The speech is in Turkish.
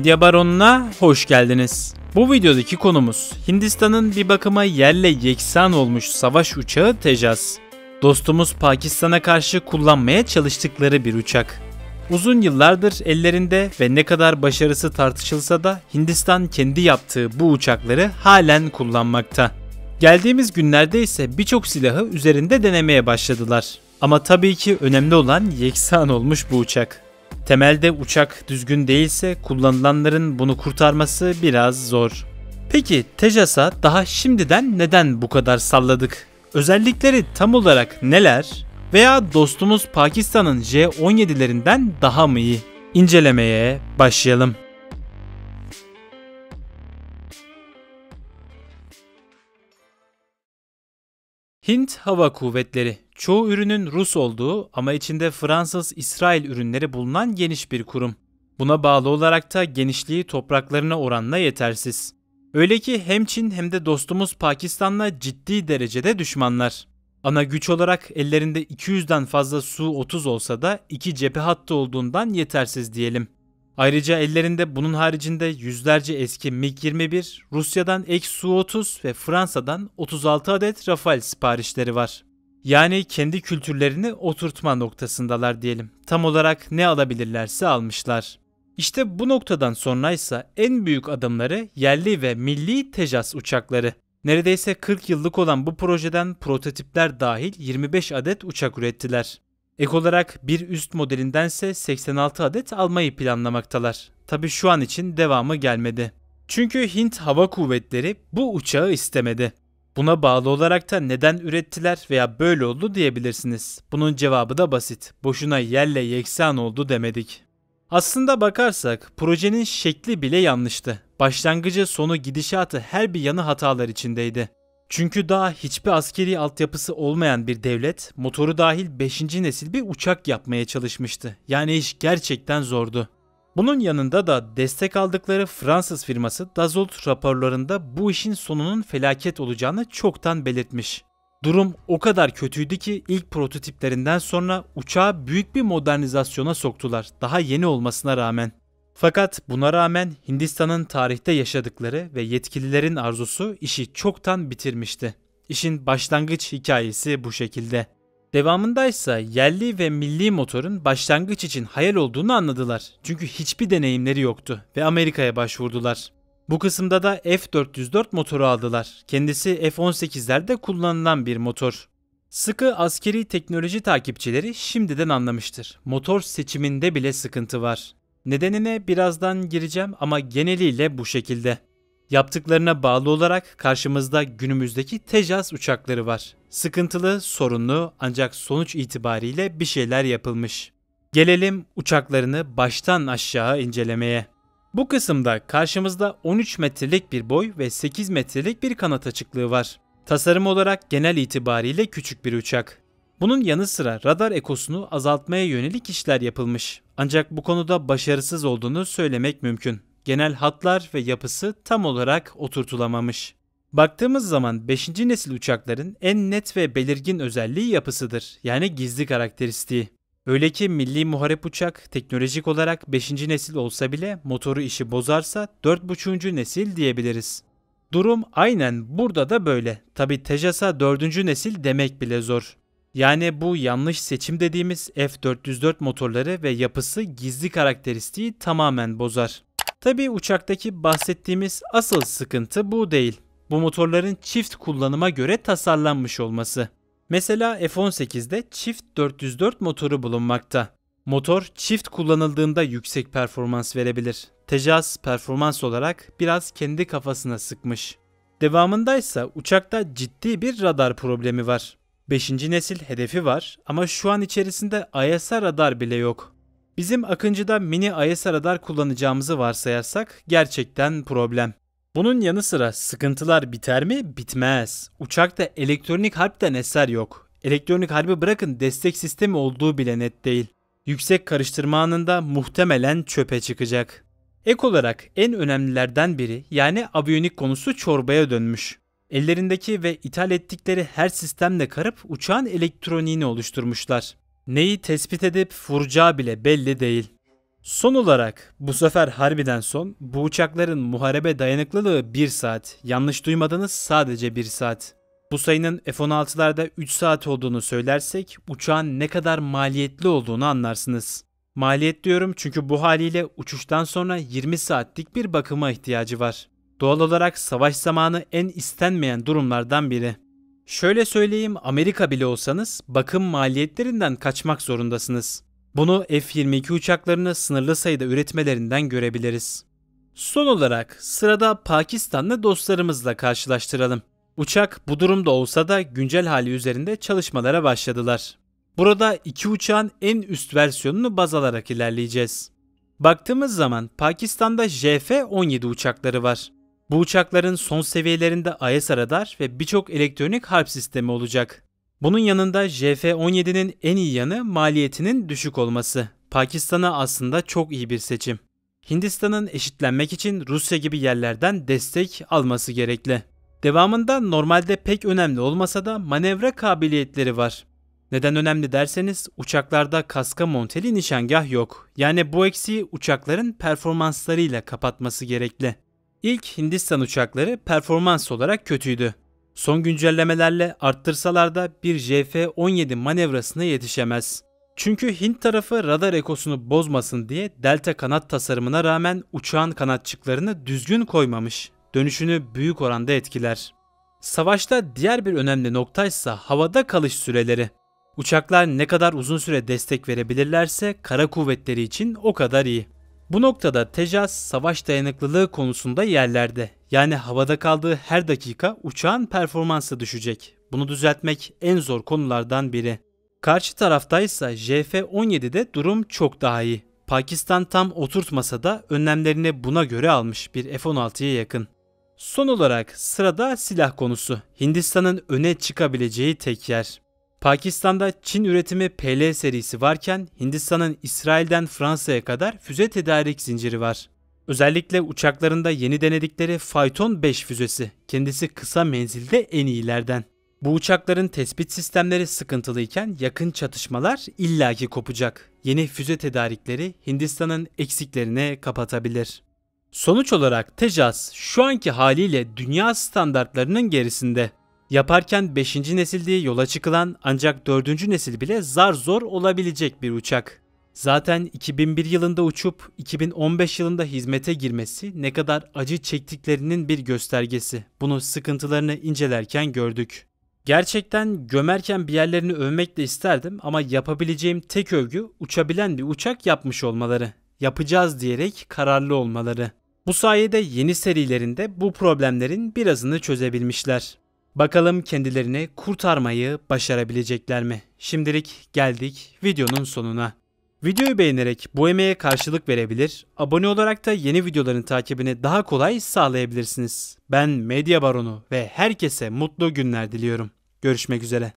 Medya Baronu'na hoş geldiniz. Bu videodaki konumuz Hindistan'ın bir bakıma yerle yeksan olmuş savaş uçağı Tejas. Dostumuz Pakistan'a karşı kullanmaya çalıştıkları bir uçak. Uzun yıllardır ellerinde ve ne kadar başarısı tartışılsa da Hindistan kendi yaptığı bu uçakları halen kullanmakta. Geldiğimiz günlerde ise birçok silahı üzerinde denemeye başladılar. Ama tabii ki önemli olan yeksan olmuş bu uçak. Temelde uçak düzgün değilse kullanılanların bunu kurtarması biraz zor. Peki Tejas'a daha şimdiden neden bu kadar salladık? Özellikleri tam olarak neler? Veya dostumuz Pakistan'ın J-17'lerinden daha mı iyi? İncelemeye başlayalım. Hint Hava Kuvvetleri çoğu ürünün Rus olduğu ama içinde Fransız-İsrail ürünleri bulunan geniş bir kurum. Buna bağlı olarak da genişliği topraklarına oranla yetersiz. Öyle ki hem Çin hem de dostumuz Pakistan'la ciddi derecede düşmanlar. Ana güç olarak ellerinde 200'den fazla Su-30 olsa da iki cephe hattı olduğundan yetersiz diyelim. Ayrıca ellerinde bunun haricinde yüzlerce eski MiG-21, Rusya'dan Su-30 ve Fransa'dan 36 adet Rafale siparişleri var. Yani kendi kültürlerini oturtma noktasındalar diyelim. Tam olarak ne alabilirlerse almışlar. İşte bu noktadan sonraysa en büyük adımları yerli ve milli Tejas uçakları. Neredeyse 40 yıllık olan bu projeden prototipler dahil 25 adet uçak ürettiler. Ek olarak bir üst modelindense 86 adet almayı planlamaktalar. Tabi şu an için devamı gelmedi. Çünkü Hint Hava Kuvvetleri bu uçağı istemedi. Buna bağlı olarak da neden ürettiler veya böyle oldu diyebilirsiniz. Bunun cevabı da basit. Boşuna yerle yeksan oldu demedik. Aslında bakarsak projenin şekli bile yanlıştı. Başlangıcı, sonu, gidişatı her bir yanı hatalar içindeydi. Çünkü daha hiçbir askeri altyapısı olmayan bir devlet motoru dahil 5. nesil bir uçak yapmaya çalışmıştı. Yani iş gerçekten zordu. Bunun yanında da destek aldıkları Fransız firması Dassault raporlarında bu işin sonunun felaket olacağını çoktan belirtmiş. Durum o kadar kötüydü ki ilk prototiplerinden sonra uçağı büyük bir modernizasyona soktular daha yeni olmasına rağmen. Fakat buna rağmen Hindistan'ın tarihte yaşadıkları ve yetkililerin arzusu işi çoktan bitirmişti. İşin başlangıç hikayesi bu şekilde. Devamında ise yerli ve milli motorun başlangıç için hayal olduğunu anladılar. Çünkü hiçbir deneyimleri yoktu ve Amerika'ya başvurdular. Bu kısımda da F404 motoru aldılar. Kendisi F18'lerde kullanılan bir motor. Sıkı askeri teknoloji takipçileri şimdiden anlamıştır. Motor seçiminde bile sıkıntı var. Nedenine birazdan gireceğim ama geneliyle bu şekilde. Yaptıklarına bağlı olarak karşımızda günümüzdeki tejas uçakları var. Sıkıntılı, sorunlu ancak sonuç itibariyle bir şeyler yapılmış. Gelelim uçaklarını baştan aşağı incelemeye. Bu kısımda karşımızda 13 metrelik bir boy ve 8 metrelik bir kanat açıklığı var. Tasarım olarak genel itibariyle küçük bir uçak. Bunun yanı sıra radar ekosunu azaltmaya yönelik işler yapılmış. Ancak bu konuda başarısız olduğunu söylemek mümkün. Genel hatlar ve yapısı tam olarak oturtulamamış. Baktığımız zaman 5. nesil uçakların en net ve belirgin özelliği yapısıdır. Yani gizli karakteristiği. Öyle ki milli muharep uçak teknolojik olarak 5. nesil olsa bile motoru işi bozarsa 4.5. nesil diyebiliriz. Durum aynen burada da böyle. Tabi Tejas'a 4. nesil demek bile zor. Yani bu yanlış seçim dediğimiz F-404 motorları ve yapısı gizli karakteristiği tamamen bozar. Tabi uçaktaki bahsettiğimiz asıl sıkıntı bu değil. Bu motorların çift kullanıma göre tasarlanmış olması. Mesela F-18'de çift 404 motoru bulunmakta. Motor çift kullanıldığında yüksek performans verebilir. Tejas performans olarak biraz kendi kafasına sıkmış. Devamındaysa uçakta ciddi bir radar problemi var. 5. nesil hedefi var ama şu an içerisinde IS radar bile yok. Bizim Akıncı'da mini IS radar kullanacağımızı varsayarsak gerçekten problem. Bunun yanı sıra sıkıntılar biter mi? Bitmez. Uçakta elektronik harpten eser yok. Elektronik harbi bırakın destek sistemi olduğu bile net değil. Yüksek karıştırma anında muhtemelen çöpe çıkacak. Ek olarak en önemlilerden biri yani aviyonik konusu çorbaya dönmüş. Ellerindeki ve ithal ettikleri her sistemle karıp uçağın elektroniğini oluşturmuşlar. Neyi tespit edip vuracağı bile belli değil. Son olarak bu sefer harbiden son bu uçakların muharebe dayanıklılığı 1 saat. Yanlış duymadınız sadece 1 saat. Bu sayının F-16'larda 3 saat olduğunu söylersek uçağın ne kadar maliyetli olduğunu anlarsınız. Maliyet diyorum çünkü bu haliyle uçuştan sonra 20 saatlik bir bakıma ihtiyacı var. Doğal olarak savaş zamanı en istenmeyen durumlardan biri. Şöyle söyleyeyim Amerika bile olsanız bakım maliyetlerinden kaçmak zorundasınız. Bunu F-22 uçaklarını sınırlı sayıda üretmelerinden görebiliriz. Son olarak sırada Pakistanlı dostlarımızla karşılaştıralım. Uçak bu durumda olsa da güncel hali üzerinde çalışmalara başladılar. Burada iki uçağın en üst versiyonunu baz alarak ilerleyeceğiz. Baktığımız zaman Pakistan'da JF-17 uçakları var. Bu uçakların son seviyelerinde AES radar ve birçok elektronik harp sistemi olacak. Bunun yanında JF-17'nin en iyi yanı maliyetinin düşük olması. Pakistan'a aslında çok iyi bir seçim. Hindistan'ın eşitlenmek için Rusya gibi yerlerden destek alması gerekli. Devamında normalde pek önemli olmasa da manevra kabiliyetleri var. Neden önemli derseniz uçaklarda kaska monteli nişangah yok. Yani bu eksiği uçakların performanslarıyla kapatması gerekli. İlk Hindistan uçakları performans olarak kötüydü. Son güncellemelerle arttırsalar da bir JF-17 manevrasına yetişemez. Çünkü Hint tarafı radar ekosunu bozmasın diye delta kanat tasarımına rağmen uçağın kanatçıklarını düzgün koymamış. Dönüşünü büyük oranda etkiler. Savaşta diğer bir önemli nokta ise havada kalış süreleri. Uçaklar ne kadar uzun süre destek verebilirlerse kara kuvvetleri için o kadar iyi. Bu noktada Tejas savaş dayanıklılığı konusunda yerlerde. Yani havada kaldığı her dakika uçağın performansı düşecek. Bunu düzeltmek en zor konulardan biri. Karşı taraftaysa JF-17'de durum çok daha iyi. Pakistan tam oturtmasa da önlemlerini buna göre almış bir F-16'ya yakın. Son olarak sırada silah konusu. Hindistan'ın öne çıkabileceği tek yer. Pakistan'da Çin üretimi PL serisi varken Hindistan'ın İsrail'den Fransa'ya kadar füze tedarik zinciri var. Özellikle uçaklarında yeni denedikleri Fayton 5 füzesi kendisi kısa menzilde en iyilerden. Bu uçakların tespit sistemleri sıkıntılıyken yakın çatışmalar illaki kopacak. Yeni füze tedarikleri Hindistan'ın eksiklerini kapatabilir. Sonuç olarak Tecaz şu anki haliyle dünya standartlarının gerisinde. Yaparken 5. nesil diye yola çıkılan ancak 4. nesil bile zar zor olabilecek bir uçak. Zaten 2001 yılında uçup 2015 yılında hizmete girmesi ne kadar acı çektiklerinin bir göstergesi. Bunu sıkıntılarını incelerken gördük. Gerçekten gömerken bir yerlerini övmek de isterdim ama yapabileceğim tek övgü uçabilen bir uçak yapmış olmaları. Yapacağız diyerek kararlı olmaları. Bu sayede yeni serilerinde bu problemlerin birazını çözebilmişler. Bakalım kendilerini kurtarmayı başarabilecekler mi? Şimdilik geldik videonun sonuna. Videoyu beğenerek bu emeğe karşılık verebilir, abone olarak da yeni videoların takibini daha kolay sağlayabilirsiniz. Ben Medya Baronu ve herkese mutlu günler diliyorum. Görüşmek üzere.